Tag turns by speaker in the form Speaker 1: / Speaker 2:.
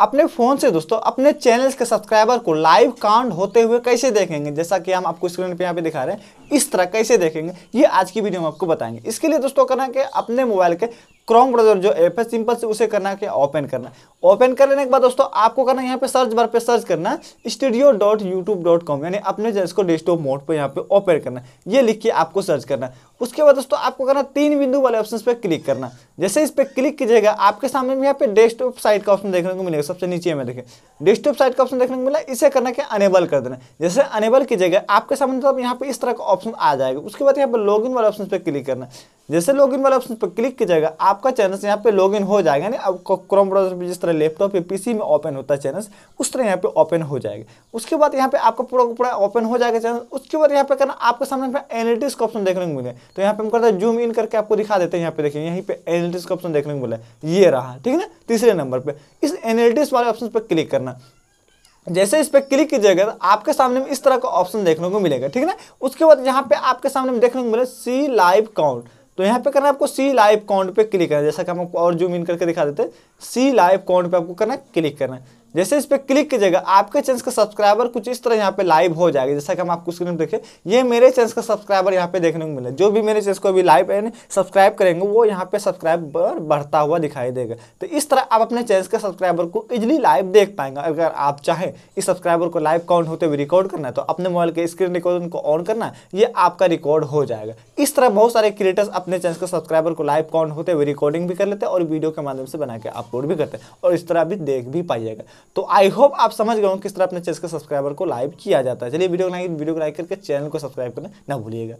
Speaker 1: अपने फ़ोन से दोस्तों अपने चैनल्स के सब्सक्राइबर को लाइव काउंट होते हुए कैसे देखेंगे जैसा कि हम आपको स्क्रीन पे यहाँ पे दिखा रहे हैं इस तरह कैसे देखेंगे ये आज की वीडियो में आपको बताएंगे इसके लिए दोस्तों करना कि अपने मोबाइल के क्रोम ब्राउजर जो ऐप है सिंपल से उसे करना क्या ओपन करना ओपन कर लेने के बाद दोस्तों आपको करना यहाँ पे सर्च बार पे सर्च करना studio dot YouTube dot com यानी अपने जो इसको डेस्कटॉप मोड पे यहाँ पे ओपन करना ये लिख के आपको सर्च करना उसके बाद दोस्तों आपको करना तीन बिंदु वाले ऑप्शन पे क्लिक करना जैसे इस पर क्लिक कीजिएगा आपके सामने में यहाँ पे डेस्कटॉप साइट का ऑप्शन देखने को मिलेगा सबसे नीचे में देखें डेस्कटॉप साइट का ऑप्शन देखने को मिला इसे करना क्या अनेबल कर देना जैसे अनेबल कीजिएगा आपके सामने तो यहाँ पे इस तरह का ऑप्शन आ जाएगा उसके बाद यहाँ पर लॉगिन वाले ऑप्शन पर क्लिक करना जैसे लॉगिन वाले ऑप्शन पर क्लिक की जाएगा आपका चैनल यहाँ पे लॉगिन हो जाएगा यानी आपको क्रोम ब्राउजर पर जिस तरह लैपटॉप या पीसी में ओपन होता है चैनल उस तरह यहाँ पे ओपन हो जाएगा उसके बाद यहाँ पे आपका पूरा पूरा ओपन हो जाएगा चैनल उसके बाद यहाँ पे करना आपके सामने एनलिटिक्स का ऑप्शन देखने को मिले तो यहाँ पे हम करते हैं जूम इन करके आपको दिखा देते हैं यहाँ पे देखिए यहीं पर एनलिटिक्स का ऑप्शन देखने को मिला ये रहा ठीक है ना तीसरे नंबर पर इस एनलिटिक्स वाले ऑप्शन पर क्लिक करना जैसे इस पर क्लिक कीजिएगा तो आपके सामने में इस तरह का ऑप्शन देखने को मिलेगा ठीक है ना उसके बाद यहाँ पे आपके सामने में देखने को मिलेगा सी लाइव काउंट तो यहाँ पे करना है आपको सी लाइव काउंट पे क्लिक करना है जैसा कि हम आपको और जूम इन करके दिखा देते हैं सी लाइव काउंट पे आपको करना है क्लिक करना है जैसे इस पर क्लिक कीजिएगा आपके चैनल का सब्सक्राइबर कुछ इस तरह यहाँ पे लाइव हो जाएगा जैसा कि हम आपको स्क्रीन पर देखें ये मेरे चैनल का सब्सक्राइबर यहाँ पे देखने को मिले जो भी मेरे चैनल को अभी लाइव एंड सब्सक्राइब करेंगे वो यहाँ पे सब्सक्राइबर बढ़ता हुआ दिखाई देगा तो इस तरह आप अपने चैनल के सब्सक्राइबर को इजिली लाइव देख पाएंगे अगर आप चाहें इस सब्सक्राइबर को लाइव काउंट होते हुए रिकॉर्ड करना है तो अपने मोबाइल के स्क्रीन रिकॉर्डर को ऑन करना ये आपका रिकॉर्ड हो जाएगा इस तरह बहुत सारे क्रिएटर्स अपने चैनल के सब्सक्राइबर को लाइव काउंट होते हुए रिकॉर्डिंग भी कर लेते हैं और वीडियो के माध्यम से बना के अपलोड भी करते हैं और इस तरह भी देख भी पाइएगा तो आई होप आप समझ गए किस तरह अपने चेस के सब्सक्राइबर को लाइव किया जाता है चलिए वीडियो को लाइक वीडियो को लाइक करके चैनल को सब्सक्राइब करना ना भूलिएगा